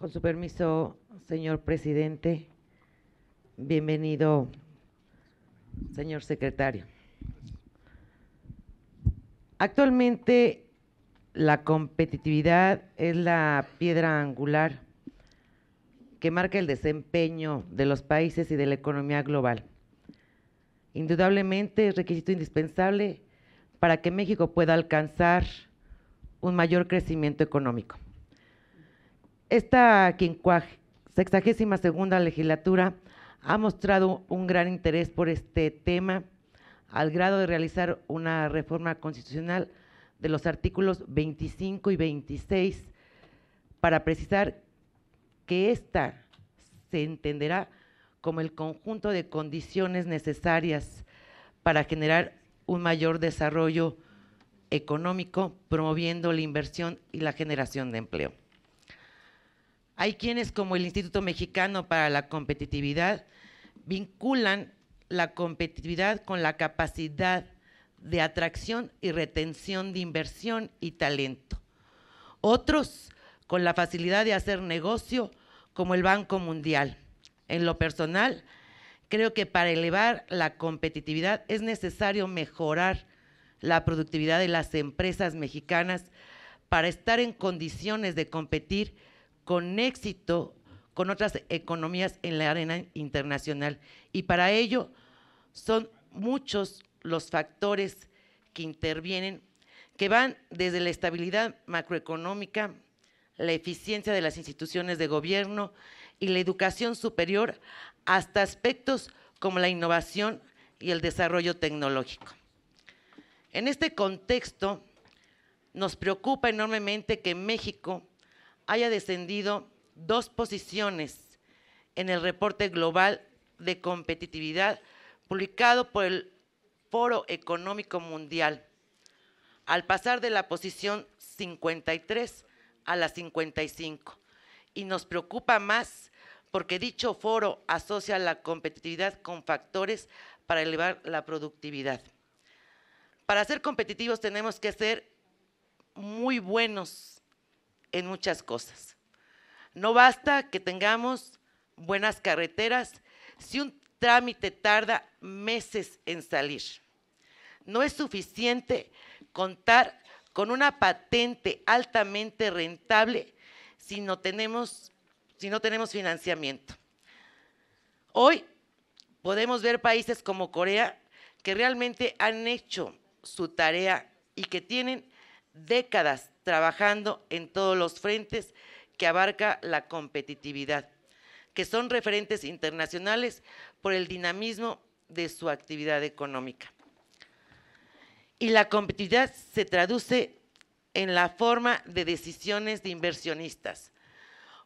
Con su permiso, señor presidente, bienvenido, señor secretario. Actualmente la competitividad es la piedra angular que marca el desempeño de los países y de la economía global. Indudablemente es requisito indispensable para que México pueda alcanzar un mayor crecimiento económico. Esta sexagésima segunda legislatura ha mostrado un gran interés por este tema al grado de realizar una reforma constitucional de los artículos 25 y 26 para precisar que ésta se entenderá como el conjunto de condiciones necesarias para generar un mayor desarrollo económico, promoviendo la inversión y la generación de empleo. Hay quienes, como el Instituto Mexicano para la Competitividad, vinculan la competitividad con la capacidad de atracción y retención de inversión y talento. Otros con la facilidad de hacer negocio, como el Banco Mundial. En lo personal, creo que para elevar la competitividad es necesario mejorar la productividad de las empresas mexicanas para estar en condiciones de competir con éxito con otras economías en la arena internacional. Y para ello son muchos los factores que intervienen, que van desde la estabilidad macroeconómica, la eficiencia de las instituciones de gobierno y la educación superior, hasta aspectos como la innovación y el desarrollo tecnológico. En este contexto, nos preocupa enormemente que México haya descendido dos posiciones en el reporte global de competitividad publicado por el Foro Económico Mundial, al pasar de la posición 53 a la 55. Y nos preocupa más porque dicho foro asocia la competitividad con factores para elevar la productividad. Para ser competitivos tenemos que ser muy buenos en muchas cosas. No basta que tengamos buenas carreteras si un trámite tarda meses en salir. No es suficiente contar con una patente altamente rentable si no tenemos, si no tenemos financiamiento. Hoy podemos ver países como Corea que realmente han hecho su tarea y que tienen décadas trabajando en todos los frentes que abarca la competitividad, que son referentes internacionales por el dinamismo de su actividad económica. Y la competitividad se traduce en la forma de decisiones de inversionistas.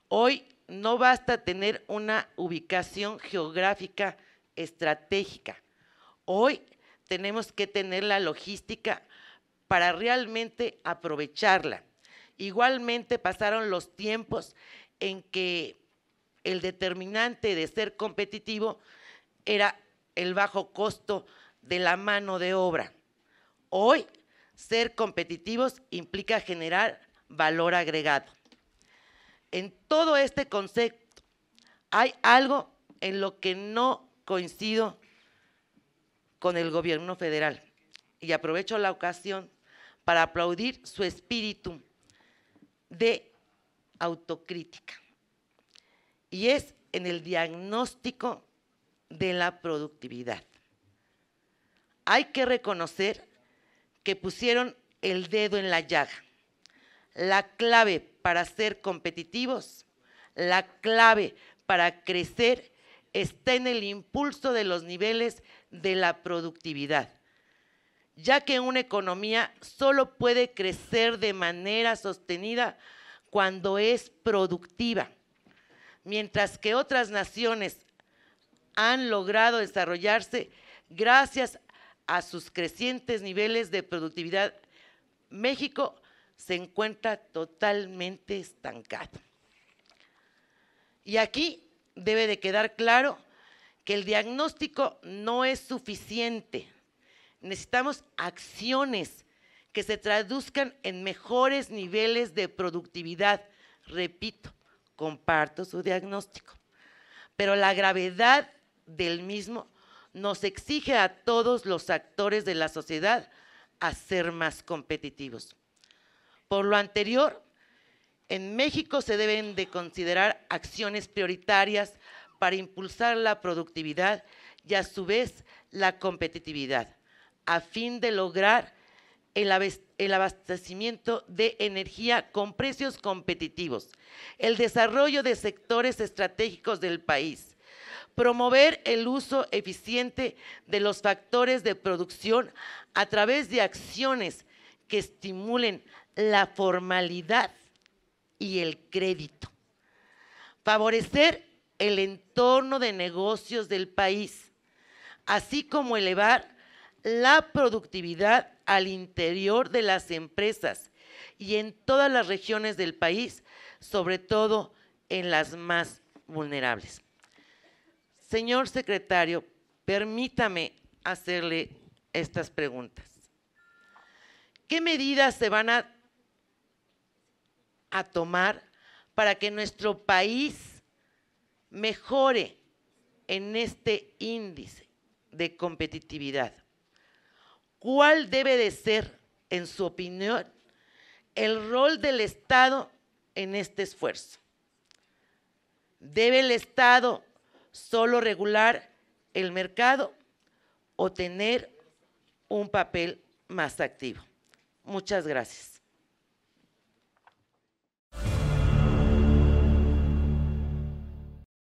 Hoy no basta tener una ubicación geográfica estratégica. Hoy tenemos que tener la logística para realmente aprovecharla. Igualmente pasaron los tiempos en que el determinante de ser competitivo era el bajo costo de la mano de obra. Hoy, ser competitivos implica generar valor agregado. En todo este concepto hay algo en lo que no coincido con el gobierno federal. Y aprovecho la ocasión para aplaudir su espíritu de autocrítica. Y es en el diagnóstico de la productividad. Hay que reconocer que pusieron el dedo en la llaga. La clave para ser competitivos, la clave para crecer está en el impulso de los niveles de la productividad ya que una economía solo puede crecer de manera sostenida cuando es productiva, mientras que otras naciones han logrado desarrollarse gracias a sus crecientes niveles de productividad. México se encuentra totalmente estancado. Y aquí debe de quedar claro que el diagnóstico no es suficiente Necesitamos acciones que se traduzcan en mejores niveles de productividad. Repito, comparto su diagnóstico. Pero la gravedad del mismo nos exige a todos los actores de la sociedad a ser más competitivos. Por lo anterior, en México se deben de considerar acciones prioritarias para impulsar la productividad y a su vez la competitividad a fin de lograr el, abastecimiento de energía con precios competitivos, el desarrollo de sectores estratégicos del país, promover el uso eficiente de los factores de producción a través de acciones que estimulen la formalidad y el crédito, favorecer el entorno de negocios del país, así como elevar la productividad al interior de las empresas y en todas las regiones del país, sobre todo en las más vulnerables. Señor secretario, permítame hacerle estas preguntas. ¿Qué medidas se van a, tomar para que nuestro país mejore en este índice de competitividad? ¿Cuál debe de ser, en su opinión, el rol del Estado en este esfuerzo? ¿Debe el Estado solo regular el mercado o tener un papel más activo? Muchas gracias.